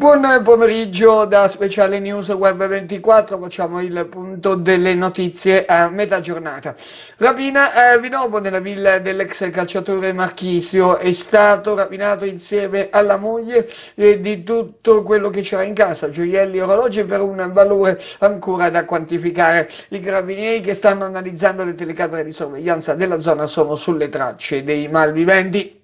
Buon pomeriggio da Speciale News Web 24, facciamo il punto delle notizie a metà giornata. Rapina a eh, Vinovo nella villa dell'ex calciatore Marchisio, è stato rapinato insieme alla moglie eh, di tutto quello che c'era in casa, gioielli e orologi per un valore ancora da quantificare. I carabinieri che stanno analizzando le telecamere di sorveglianza della zona sono sulle tracce dei malviventi.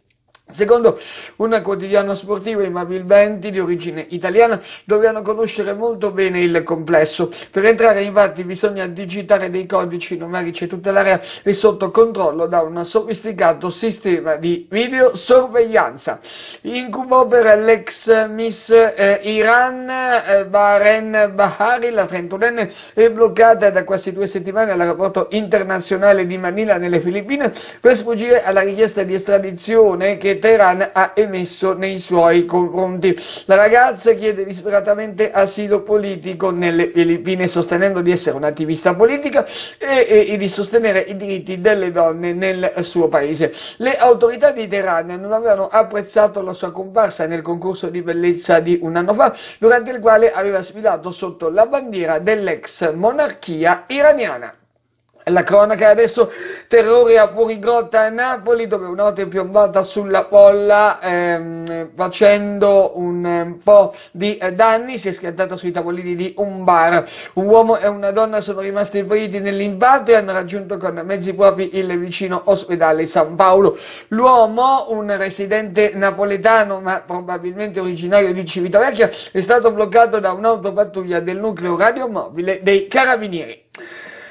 Secondo un quotidiano sportivo, i mabilbenti di origine italiana dovevano conoscere molto bene il complesso. Per entrare infatti bisogna digitare dei codici numerici e tutta l'area è sotto controllo da un sofisticato sistema di videosorveglianza. Incubo per l'ex Miss eh, Iran eh, Bahrain Bahari, la 31enne, è bloccata da quasi due settimane all'aeroporto internazionale di Manila nelle Filippine per sfuggire alla richiesta di estradizione che Teheran ha emesso nei suoi confronti. La ragazza chiede disperatamente asilo politico nelle Filippine sostenendo di essere un'attivista politica e, e, di sostenere i diritti delle donne nel suo paese. Le autorità di Teheran non avevano apprezzato la sua comparsa nel concorso di bellezza di un anno fa, durante il quale aveva sfidato sotto la bandiera dell'ex monarchia iraniana. La cronaca adesso, terrore a fuorigrotta a Napoli dove un'auto è piombata sulla polla ehm, facendo un, un ehm, po' di danni, si è schiantata sui tavolini di un bar. Un uomo e una donna sono rimasti feriti nell'impatto e hanno raggiunto con mezzi propri il vicino ospedale San Paolo. L'uomo, un residente napoletano ma probabilmente originario di Civitavecchia, è stato bloccato da un'autopattuglia del nucleo radiomobile dei carabinieri.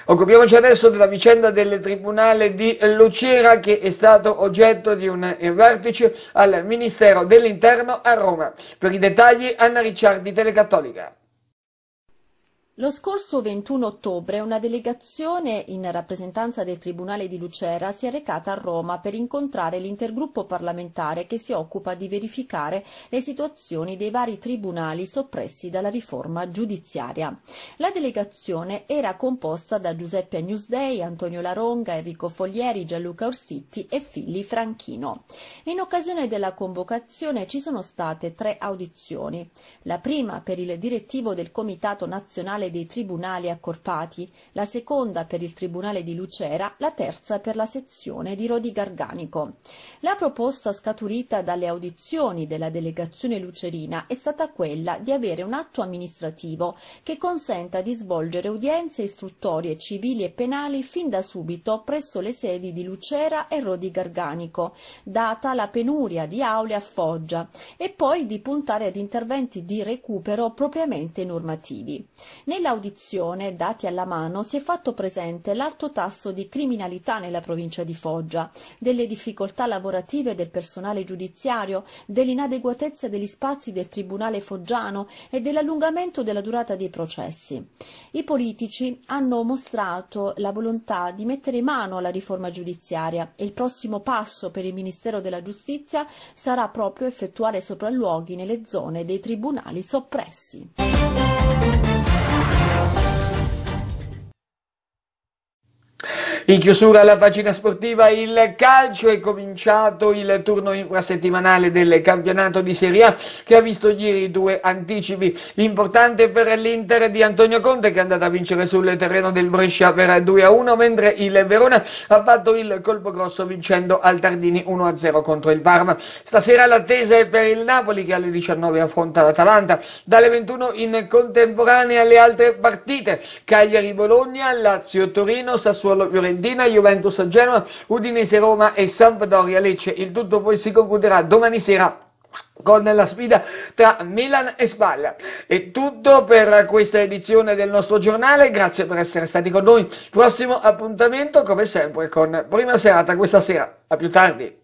Occupiamoci adesso della vicenda del Tribunale di Lucera che è stato oggetto di un eh, vertice al Ministero dell'Interno a Roma. Per i dettagli Anna Ricciardi, Telecattolica. Lo scorso 21 ottobre una delegazione in rappresentanza del Tribunale di Lucera si è recata a Roma per incontrare l'intergruppo parlamentare che si occupa di verificare le situazioni dei vari tribunali soppressi dalla riforma giudiziaria. La delegazione era composta da Giuseppe Agnusdei, Antonio Laronga, Enrico Foglieri, Gianluca Orsitti e Filli Franchino. In occasione della convocazione ci sono state tre audizioni. La prima per il direttivo del Comitato Nazionale tribunale dei tribunali accorpati, la seconda per il tribunale di Lucera, la terza per la sezione di Rodi Garganico. La proposta scaturita dalle audizioni della delegazione lucerina è stata quella di avere un atto amministrativo che consenta di svolgere udienze istruttorie civili e penali fin da subito presso le sedi di Lucera e Rodi Garganico, data la penuria di aule a Foggia, e poi di puntare ad interventi di recupero propriamente normativi. Nell'audizione, dati alla mano, si è fatto presente l'alto tasso di criminalità nella provincia di Foggia, delle difficoltà lavorative del personale giudiziario, dell'inadeguatezza degli spazi del Tribunale foggiano e dell'allungamento della durata dei processi. I politici hanno mostrato la volontà di mettere mano alla riforma giudiziaria e il prossimo passo per il Ministero della Giustizia sarà proprio effettuare sopralluoghi nelle zone dei tribunali soppressi. In chiusura alla pagina sportiva il calcio è cominciato il turno infrasettimanale del campionato di Serie A che ha visto ieri due anticipi importanti per l'Inter di Antonio Conte che è andato a vincere sul terreno del Brescia per 2-1 mentre il Verona ha fatto il colpo grosso vincendo al Tardini 1-0 contro il Parma. Stasera l'attesa è per il Napoli che alle 19 affronta l'Atalanta, dalle 21 in contemporanea le altre partite Cagliari-Bologna, Lazio-Torino, Sassuolo-Fiorentina Fiorentina, Juventus Genoa, Udinese Roma e Sampdoria Lecce. Il tutto poi si concluderà domani sera con la sfida tra Milan e Spalla. È tutto per questa edizione del nostro giornale, grazie per essere stati con noi. Prossimo appuntamento come sempre con prima serata questa sera. A più tardi.